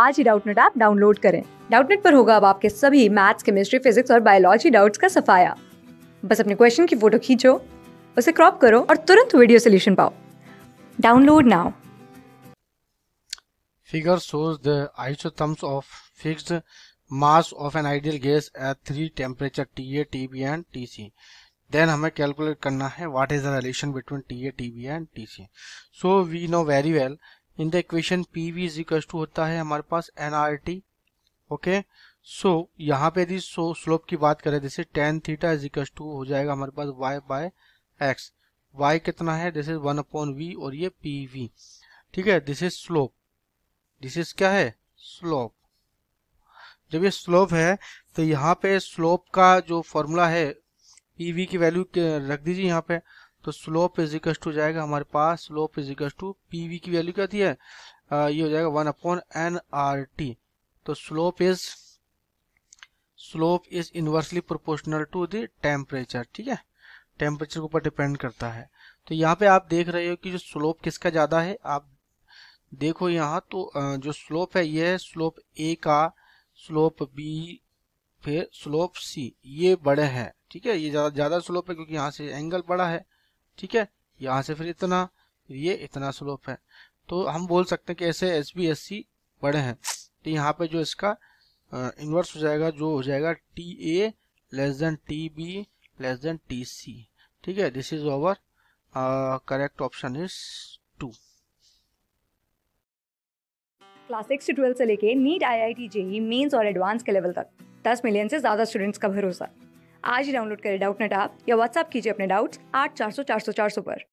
आज ही Doubtnut app download करें डाउटनेट पर होगा अब आपके सभी मैथ्स केमिस्ट्री फिजिक्स और बायोलॉजी डाउट्स का सफाया बस अपने क्वेश्चन की फोटो खींचो उसे क्रॉप करो और तुरंत वीडियो सोल्यूशन पाओ download now Figure shows the isotherms of fixed mass of an ideal gas at three temperature TA, TB and TC. Then हमें calculate करना है what is the relation between TA, TB and TC. So we know very well in the equation P V is equal to होता है हमारे पास N R T okay so यहाँ पे यदि सो स्लोप की बात करें जैसे tan theta is equal to हो जाएगा हमारे पास वाई बाय एक्स वाई कितना है this is one upon V और ये पी वी ठीक है this is slope this is क्या है स्लोप जब ये स्लोप है तो यहाँ पे स्लोप का जो फॉर्मूला है पी वी की वैल्यू रख दीजिए यहाँ पे तो स्लोप इजिकस टू जाएगा हमारे पास slope is equals to P V की वैल्यू क्या दी है आ, ये हो जाएगा one upon N R T तो slope is slope is inversely proportional to the temperature ठीक है टेम्परेचर के ऊपर डिपेंड करता है तो यहाँ पे आप देख रहे हो कि जो स्लोप किसका ज़्यादा है आप देखो यहाँ तो जो स्लोप है ये स्लोप ए का स्लोप बी फिर स्लोप सी ये बड़े हैं ठीक है ये ज़्यादा ज़्यादा स्लोप है क्योंकि यहाँ से एंगल बड़ा है ठीक है यहाँ से फिर इतना फिर ये इतना स्लोप है तो हम बोल सकते हैं कि ऐसे एस बी एस सी बड़े हैं तो यहाँ पे जो इसका इन्वर्स हो जाएगा जो हो जाएगा T A less than T B less than T C ठीक है this is over correct option is two class six से ट्वेल्थ से लेके NEET I I T JEE mains और एडवांस के लेवल तक दस मिलियन से ज्यादा स्टूडेंट्स का भरोसा आज ही डाउनलोड करें डाउटनेट ऐप या व्हाट्सएप कीजिए अपने डाउट्स आठ चार सौ चार सौ चार सौ पर